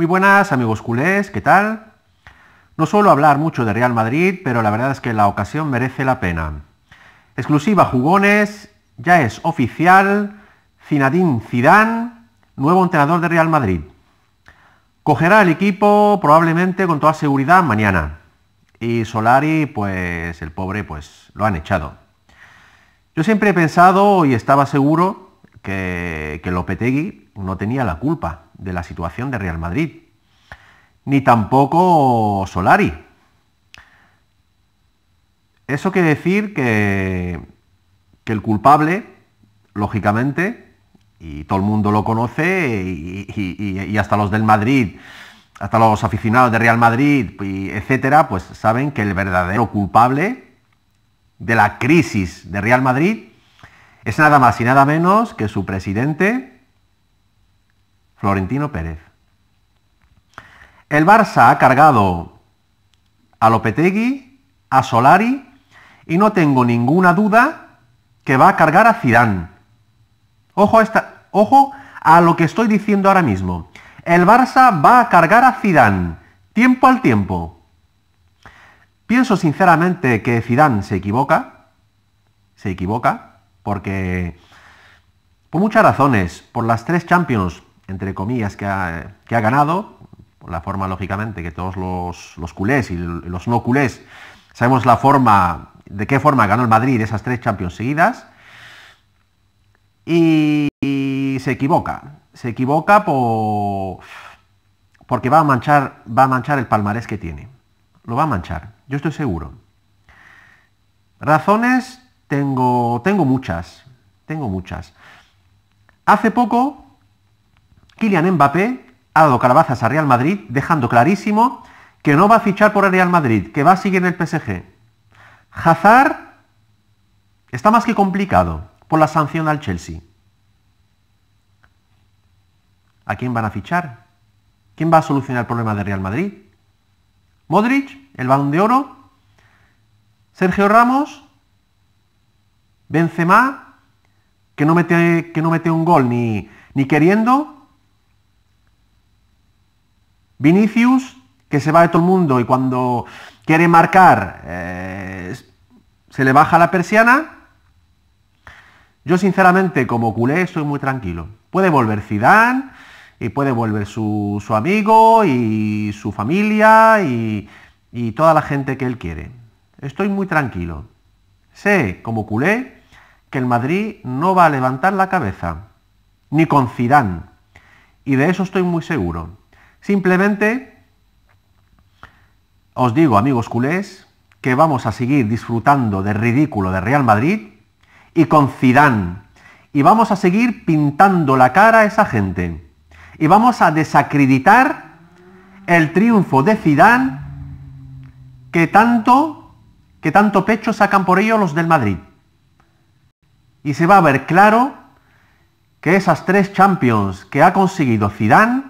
Muy buenas amigos culés, ¿qué tal? No suelo hablar mucho de Real Madrid, pero la verdad es que la ocasión merece la pena. Exclusiva jugones, ya es oficial, Zinedine Zidane, nuevo entrenador de Real Madrid. Cogerá el equipo probablemente con toda seguridad mañana. Y Solari, pues el pobre, pues lo han echado. Yo siempre he pensado y estaba seguro que, que Lopetegui no tenía la culpa de la situación de Real Madrid, ni tampoco Solari. Eso quiere decir que, el culpable, lógicamente, y todo el mundo lo conoce, y, hasta los del Madrid, hasta los aficionados de Real Madrid, y etcétera, pues saben que el verdadero culpable de la crisis de Real Madrid es nada más y nada menos que su presidente, Florentino Pérez. El Barça ha cargado a Lopetegui, a Solari y no tengo ninguna duda que va a cargar a Zidane. Ojo a, ojo a lo que estoy diciendo ahora mismo. El Barça va a cargar a Zidane. Tiempo al tiempo. Pienso sinceramente que Zidane se equivoca. Se equivoca porque por muchas razones, por las tres Champions, entre comillas, que ha, que ha ganado, la forma, lógicamente, que todos los, los, culés y los no culés sabemos la forma, de qué forma ganó el Madrid esas tres Champions seguidas. Y, y se equivoca. Se equivoca por, porque va a, manchar, va a manchar el palmarés que tiene. Lo va a manchar, yo estoy seguro. Razones tengo, tengo muchas. Tengo muchas. Hace poco Kylian Mbappé ha dado calabazas a Real Madrid, dejando clarísimo que no va a fichar por el Real Madrid, que va a seguir en el PSG. Hazard está más que complicado por la sanción al Chelsea. ¿A quién van a fichar? ¿Quién va a solucionar el problema de Real Madrid? Modric, el balón de oro, Sergio Ramos, Benzema, que no mete, que no mete un gol ni queriendo, Vinicius, que se va de todo el mundo y cuando quiere marcar eh, se le baja la persiana. Yo sinceramente como culé estoy muy tranquilo. Puede volver Zidane y puede volver su, amigo y su familia y, y toda la gente que él quiere. Estoy muy tranquilo. Sé como culé que el Madrid no va a levantar la cabeza, ni con Zidane. Y de eso estoy muy seguro. Simplemente os digo, amigos culés, que vamos a seguir disfrutando de ridículo de Real Madrid y con Zidane. Y vamos a seguir pintando la cara a esa gente. Y vamos a desacreditar el triunfo de Zidane que tanto que tanto pecho sacan por ello los del Madrid. Y se va a ver claro que esas tres Champions que ha conseguido Zidane